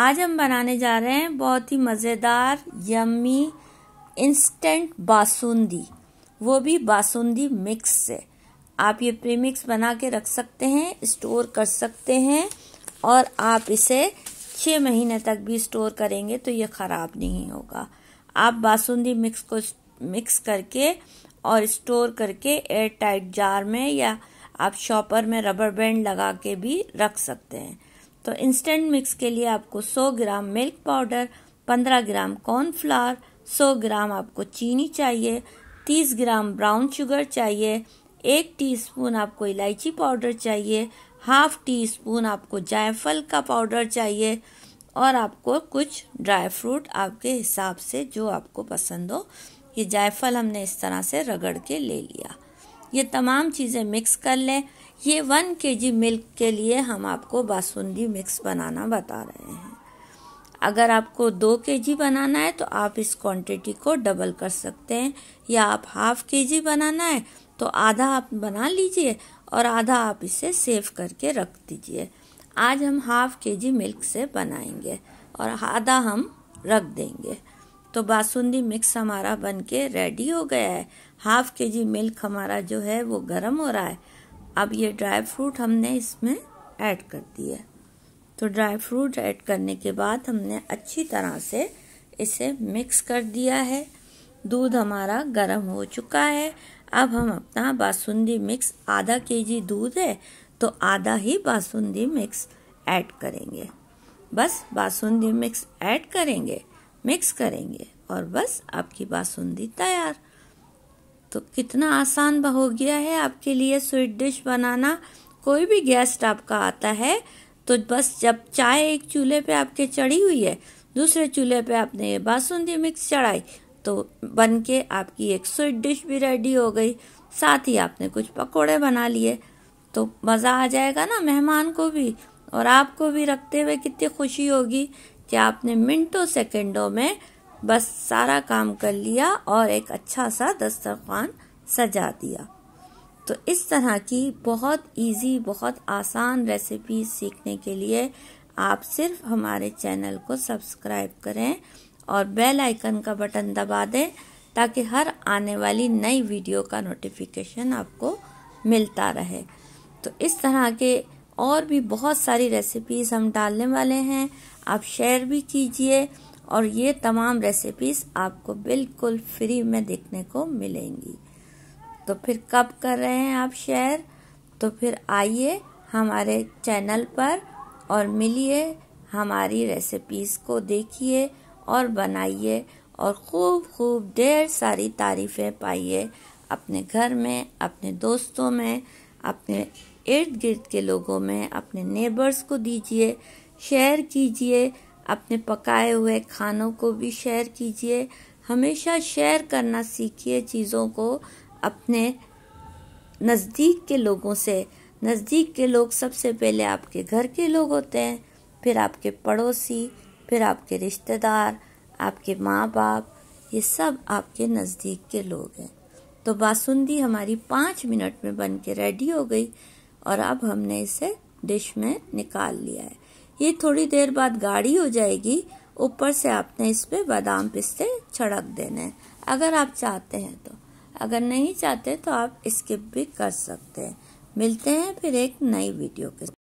आज हम बनाने जा रहे हैं बहुत ही मज़ेदार यम्मी इंस्टेंट बासुंदी वो भी बासुंदी मिक्स से आप ये प्रीमिक्स बना के रख सकते हैं स्टोर कर सकते हैं और आप इसे छः महीने तक भी स्टोर करेंगे तो ये ख़राब नहीं होगा आप बासुंदी मिक्स को मिक्स करके और स्टोर करके एयर टाइट जार में या आप शॉपर में रबर बैंड लगा के भी रख सकते हैं तो इंस्टेंट मिक्स के लिए आपको 100 gram milk powder 15 gram cornflour 100 gram आपको चीनी चाहिए 30 ग्राम ब्राउन शुगर चाहिए एक टीस्पून आपको इलायची पाउडर चाहिए हाफ टी स्पून आपको जायफल का पाउडर चाहिए और आपको कुछ ड्राई फ्रूट आपके हिसाब से जो आपको पसंद हो ये जायफल हमने इस तरह से रगड़ के ले लिया ये तमाम चीज़ें मिक्स कर लें ये वन के जी मिल्क के लिए हम आपको बासुंदी मिक्स बनाना बता रहे हैं अगर आपको दो के जी बनाना है तो आप इस क्वांटिटी को डबल कर सकते हैं या आप हाफ के जी बनाना है तो आधा आप बना लीजिए और आधा आप इसे सेव करके रख दीजिए आज हम हाफ के जी मिल्क से बनाएंगे और आधा हम रख देंगे तो बासुंदी मिक्स हमारा बन के रेडी हो गया है हाफ के जी मिल्क हमारा जो है वो गर्म हो रहा है अब ये ड्राई फ्रूट हमने इसमें ऐड कर दिया तो ड्राई फ्रूट ऐड करने के बाद हमने अच्छी तरह से इसे मिक्स कर दिया है दूध हमारा गर्म हो चुका है अब हम अपना बासुंदी मिक्स आधा के जी दूध है तो आधा ही बासुंदी मिक्स ऐड करेंगे बस बासुंदी मिक्स ऐड करेंगे मिक्स करेंगे और बस आपकी बासुंदी तैयार तो कितना आसान हो गया है आपके लिए स्वीट डिश बनाना कोई भी गेस्ट आपका आता है तो बस जब चाय एक चूल्हे पे आपके चढ़ी हुई है दूसरे चूल्हे पे आपने ये बासुंदी मिक्स चढ़ाई तो बन के आपकी एक स्वीट डिश भी रेडी हो गई साथ ही आपने कुछ पकोड़े बना लिए तो मज़ा आ जाएगा ना मेहमान को भी और आपको भी रखते हुए कितनी खुशी होगी कि आपने मिनटों सेकंडों में बस सारा काम कर लिया और एक अच्छा सा दस्तरखान सजा दिया तो इस तरह की बहुत इजी बहुत आसान रेसिपी सीखने के लिए आप सिर्फ हमारे चैनल को सब्सक्राइब करें और बेल आइकन का बटन दबा दें ताकि हर आने वाली नई वीडियो का नोटिफिकेशन आपको मिलता रहे तो इस तरह के और भी बहुत सारी रेसिपीज़ हम डालने वाले हैं आप शेयर भी कीजिए और ये तमाम रेसिपीज़ आपको बिल्कुल फ्री में देखने को मिलेंगी तो फिर कब कर रहे हैं आप शेयर तो फिर आइए हमारे चैनल पर और मिलिए हमारी रेसिपीज़ को देखिए और बनाइए और खूब खूब ढेर सारी तारीफ़ें पाइए अपने घर में अपने दोस्तों में अपने इर्द गिर्द के लोगों में अपने नेबर्स को दीजिए शेयर कीजिए अपने पकाए हुए खानों को भी शेयर कीजिए हमेशा शेयर करना सीखिए चीज़ों को अपने नज़दीक के लोगों से नज़दीक के लोग सबसे पहले आपके घर के लोग होते हैं फिर आपके पड़ोसी फिर आपके रिश्तेदार आपके माँ बाप ये सब आपके नज़दीक के लोग हैं तो बासुंदी हमारी पाँच मिनट में बन के रेडी हो गई और अब हमने इसे डिश में निकाल लिया है ये थोड़ी देर बाद गाढ़ी हो जाएगी ऊपर से आपने इस पर बादाम पिस्ते छड़क देने हैं अगर आप चाहते हैं तो अगर नहीं चाहते तो आप स्किप भी कर सकते हैं मिलते हैं फिर एक नई वीडियो के